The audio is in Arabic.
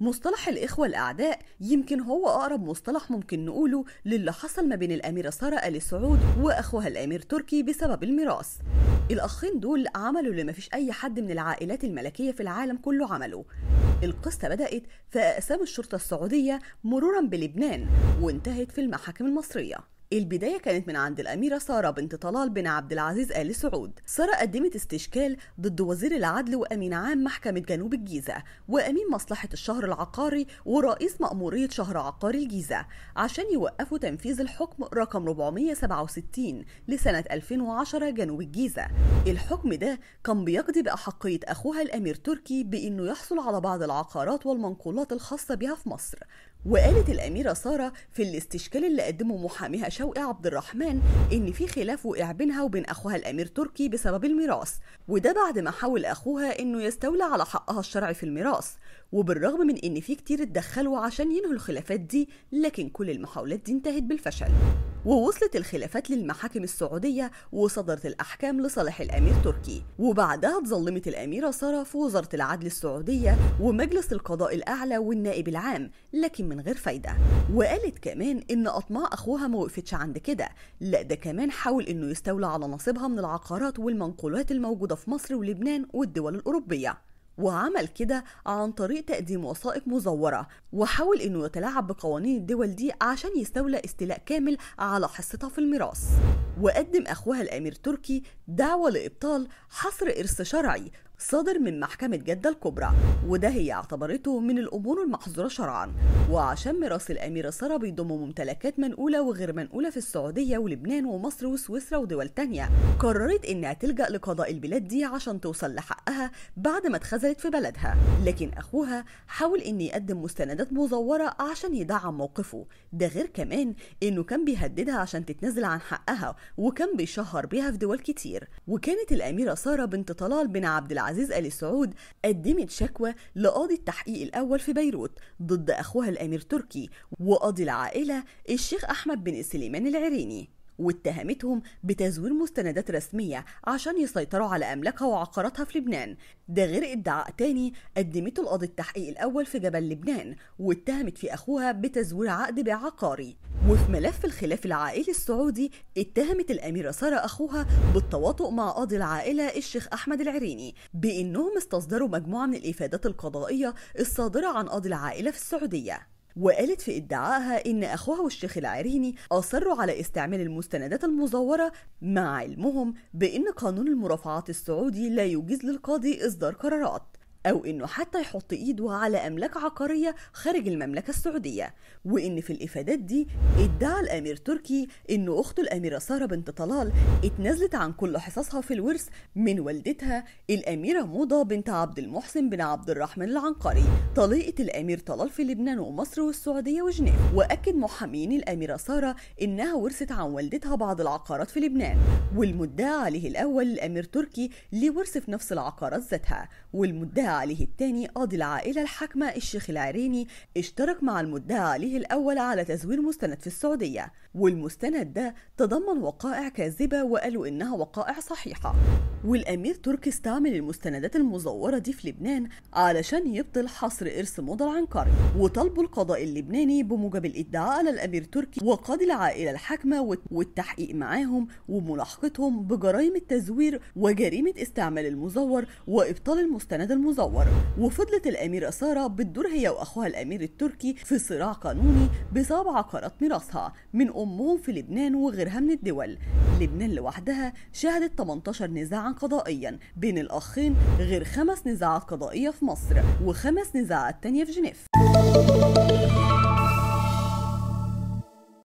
مصطلح الإخوة الأعداء يمكن هو أقرب مصطلح ممكن نقوله للي حصل ما بين الأميرة سارة آل سعود وأخوها الأمير تركي بسبب الميراث الأخين دول عملوا اللي مفيش أي حد من العائلات الملكية في العالم كله عمله القصة بدأت في أقسام الشرطة السعودية مرورا بلبنان وانتهت في المحاكم المصرية البداية كانت من عند الأميرة سارة بنت طلال بن عبد العزيز آل سعود سارة قدمت استشكال ضد وزير العدل وأمين عام محكمة جنوب الجيزة وأمين مصلحة الشهر العقاري ورئيس مأمورية شهر عقاري الجيزة عشان يوقفوا تنفيذ الحكم رقم 467 لسنة 2010 جنوب الجيزة الحكم ده كان بيقضي بأحقية أخوها الأمير تركي بأنه يحصل على بعض العقارات والمنقولات الخاصة بها في مصر وقالت الأميرة سارة في الاستشكال اللي قدمه محاميها شوقي عبد الرحمن إن في خلاف وقع بينها وبين أخوها الأمير تركي بسبب الميراث وده بعد ما حاول أخوها إنه يستولى على حقها الشرعي في الميراث وبالرغم من إن في كتير اتدخلوا عشان ينهوا الخلافات دي لكن كل المحاولات دي انتهت بالفشل ووصلت الخلافات للمحاكم السعودية وصدرت الأحكام لصالح الأمير تركي وبعدها اتظلمت الأميرة سارة في وزارة العدل السعودية ومجلس القضاء الأعلى والنائب العام لكن من غير فايدة وقالت كمان إن أطماع أخوها ما وقفتش عند كده لا ده كمان حاول إنه يستولى على نصيبها من العقارات والمنقولات الموجودة في مصر ولبنان والدول الأوروبية وعمل كده عن طريق تقديم وثائق مزورة وحاول أنه يتلاعب بقوانين الدول دي عشان يستولى استيلاء كامل على حصتها في الميراث وقدم أخوها الأمير تركي دعوة لإبطال حصر إرث شرعي صادر من محكمة جدة الكبرى وده هي اعتبرته من الأمور المحظورة شرعا وعشان ميراث الأميرة سارة بيضم ممتلكات منقولة وغير منقولة في السعودية ولبنان ومصر وسويسرا ودول تانية قررت إنها تلجأ لقضاء البلاد دي عشان توصل لحقها بعد ما اتخذلت في بلدها لكن أخوها حاول إن يقدم مستندات مزورة عشان يدعم موقفه ده غير كمان إنه كان بيهددها عشان تتنازل عن حقها وكان بيشهر بيها في دول كتير وكانت الأميرة سارة بنت طلال بن عبد العزيز عزيز آل سعود قدمت شكوى لقاضي التحقيق الأول في بيروت ضد أخوها الأمير تركي وقاضي العائلة الشيخ أحمد بن سليمان العريني واتهمتهم بتزوير مستندات رسمية عشان يسيطروا على أملاكها وعقاراتها في لبنان ده غير ادعاء تاني قدمته القاضي التحقيق الأول في جبل لبنان واتهمت في أخوها بتزوير عقد بيع عقاري وفي ملف الخلاف العائلي السعودي اتهمت الأميرة سارة أخوها بالتواطؤ مع قاضي العائلة الشيخ أحمد العريني بأنهم استصدروا مجموعة من الإفادات القضائية الصادرة عن قاضي العائلة في السعودية وقالت في ادعائها ان اخوها والشيخ العريني اصروا على استعمال المستندات المزوره مع علمهم بان قانون المرافعات السعودي لا يجيز للقاضي اصدار قرارات أو إنه حتى يحط إيده على أملاك عقارية خارج المملكة السعودية وإن في الإفادات دي ادعى الأمير تركي إنه أخته الأميرة سارة بنت طلال اتنازلت عن كل حصصها في الورث من والدتها الأميرة موضة بنت عبد المحسن بن عبد الرحمن العنقري طليقة الأمير طلال في لبنان ومصر والسعودية وجنيف وأكد محامين الأميرة سارة إنها ورثت عن والدتها بعض العقارات في لبنان والمدعى عليه الأول الأمير تركي ليه ورث في نفس العقارات ذاتها والمدعى عليه الثاني قاضي العائلة الحاكمة الشيخ العريني اشترك مع المدعى عليه الأول على تزوير مستند في السعودية والمستند ده تضمن وقائع كاذبة وقالوا إنها وقائع صحيحة والأمير تركي استعمل المستندات المزورة دي في لبنان علشان يبطل حصر إرث موضة العنقري وطلبوا القضاء اللبناني بموجب الإدعاء على الأمير تركي وقاضي العائلة الحاكمة والتحقيق معاهم وملاحقتهم بجرائم التزوير وجريمة استعمال المزور وإبطال المستند المزور مزورة وفضلت الأميرة سارة بتدور هي وأخوها الأمير التركي في صراع قانوني بسبب عقارات ميراثها من أمهم في لبنان وغيرها من الدول لبنان لوحدها شهدت 18 نزاعا قضائيا بين الأخين غير خمس نزاعات قضائية في مصر وخمس نزاعات تانية في جنيف